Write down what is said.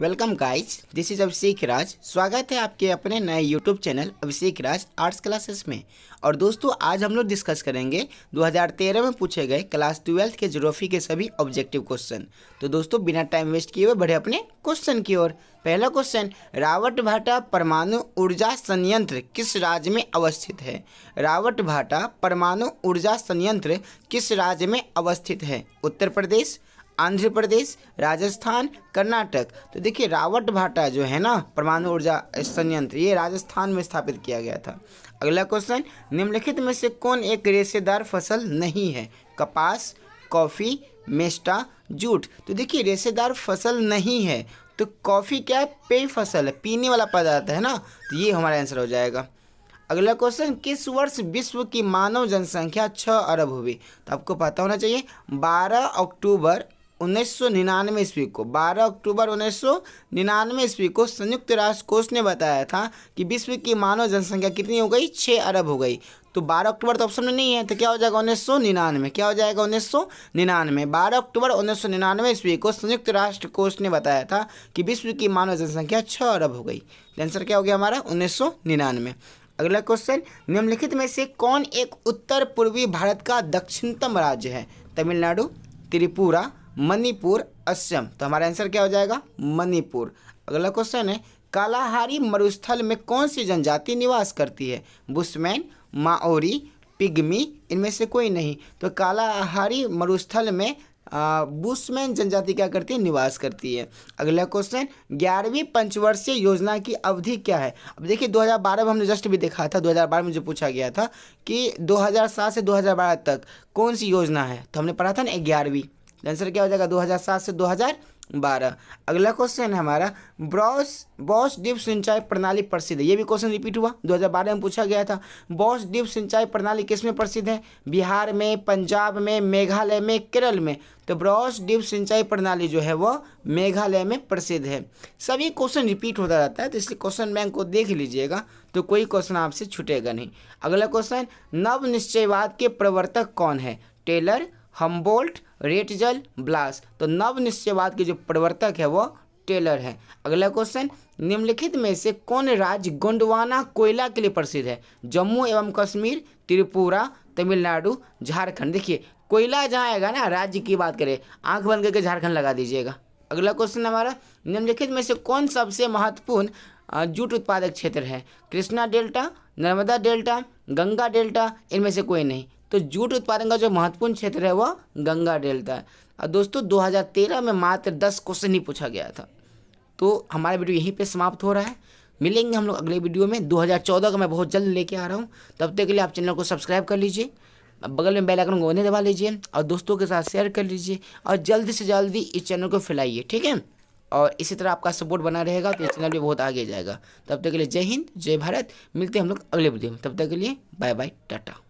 welcome guys this is Abhishek Raj स्वागत है आपके अपने नए YouTube channel Abhishek Raj arts classes में और दोस्तों आज हम लोग डिस्कस करेंगे 2013 में पूछे गए क्लास ट्वेल्थ के जोग्राफी के सभी ऑब्जेक्टिव क्वेश्चन तो दोस्तों बिना टाइम वेस्ट किए हुए बढ़े अपने क्वेश्चन की ओर पहला क्वेश्चन रावट भाटा परमाणु ऊर्जा संयंत्र किस राज्य में अवस्थित है रावट भाटा परमाणु ऊर्जा संयंत्र किस राज्य में अवस्थित है उत्तर प्रदेश आंध्र प्रदेश राजस्थान कर्नाटक तो देखिए रावट भाटा जो है ना परमाणु ऊर्जा संयंत्र ये राजस्थान में स्थापित किया गया था अगला क्वेश्चन निम्नलिखित में से कौन एक रेशेदार फसल नहीं है कपास कॉफ़ी मेस्टा जूट तो देखिए रेशेदार फसल नहीं है तो कॉफ़ी क्या पेय फसल है पीने वाला पदार्थ है ना तो ये हमारा आंसर हो जाएगा अगला क्वेश्चन किस वर्ष विश्व की मानव जनसंख्या छः अरब हुई तो आपको पता होना चाहिए 12 अक्टूबर उन्नीस सौ निन्यानवे ईस्वी को 12 अक्टूबर उन्नीस सौ निन्यानवे ईस्वी को संयुक्त राष्ट्र कोष ने बताया था कि विश्व की मानव जनसंख्या कितनी हो गई छः अरब हो गई तो 12 अक्टूबर तो ऑप्शन में नहीं है तो क्या हो जाएगा उन्नीस सौ निन्यानवे क्या हो जाएगा उन्नीस सौ निन्यानवे बारह अक्टूबर उन्नीस सौ निन्यानवे ईस्वी को संयुक्त राष्ट्र कोष ने बताया था कि विश्व की मानव जनसंख्या छः अरब हो गई आंसर क्या हो गया हमारा उन्नीस सौ निन्यानवे अगला क्वेश्चन निम्नलिखित में से कौन एक उत्तर पूर्वी भारत का दक्षिणतम राज्य है तमिलनाडु त्रिपुरा मणिपुर असम तो हमारा आंसर क्या हो जाएगा मणिपुर अगला क्वेश्चन है कालाहारी मरुस्थल में कौन सी जनजाति निवास करती है बुशमैन माओरी पिग्मी इनमें से कोई नहीं तो कालाहारी मरुस्थल में बुशमैन जनजाति क्या करती है निवास करती है अगला क्वेश्चन ग्यारहवीं पंचवर्षीय योजना की अवधि क्या है अब देखिए 2012 में हमने जस्ट भी देखा था 2012 में जो पूछा गया था कि 2007 से 2012 तक कौन सी योजना है तो हमने पढ़ा था ना ग्यारहवीं आंसर क्या हो जाएगा 2007 से 2012 अगला क्वेश्चन है हमारा ब्रॉस बॉस डिप सिंचाई प्रणाली प्रसिद्ध है ये भी क्वेश्चन रिपीट हुआ 2012 में पूछा गया था बॉस डिप सिंचाई प्रणाली किस में प्रसिद्ध है बिहार में पंजाब में मेघालय में केरल में तो ब्रॉस डिप सिंचाई प्रणाली जो है वह मेघालय में प्रसिद्ध है सभी क्वेश्चन रिपीट होता रहता है तो इसलिए क्वेश्चन बैंक को देख लीजिएगा तो कोई क्वेश्चन आपसे छूटेगा नहीं अगला क्वेश्चन नव निश्चयवाद के प्रवर्तक कौन है टेलर हम्बोल्ट रेटजल ब्लास तो नव निश्चयवाद के जो प्रवर्तक है वो टेलर है अगला क्वेश्चन निम्नलिखित में से कौन राज्य गोंडवाना कोयला के लिए प्रसिद्ध है जम्मू एवं कश्मीर त्रिपुरा तमिलनाडु झारखंड देखिए कोयला जहाँ आएगा ना राज्य की बात करें आंख बंद करके झारखंड लगा दीजिएगा अगला क्वेश्चन हमारा निम्नलिखित में से कौन सबसे महत्वपूर्ण जूट उत्पादक क्षेत्र है Krishna delta Narmada delta Ganga delta इनमें से कोई नहीं तो जूट उत्पादन का जो महत्वपूर्ण क्षेत्र है वह गंगा डेल्टा है और दोस्तों 2013 में मात्र 10 क्वेश्चन ही पूछा गया था तो हमारा वीडियो यहीं पे समाप्त हो रहा है मिलेंगे हम लोग अगले वीडियो में 2014 का मैं बहुत जल्द लेके आ रहा हूँ तब तक के लिए आप चैनल को सब्सक्राइब कर लीजिए बगल में बेल आइकन को उन्हें दबा लीजिए और दोस्तों के साथ शेयर कर लीजिए और जल्दी से जल्दी इस चैनल को फैलाइए ठीक है और इसी तरह आपका सपोर्ट बना रहेगा तो ये चैनल भी बहुत आगे जाएगा तब तक के लिए जय हिंद जय भारत मिलते हैं हम लोग अगले वीडियो में तब तक के लिए बाय बाय टाटा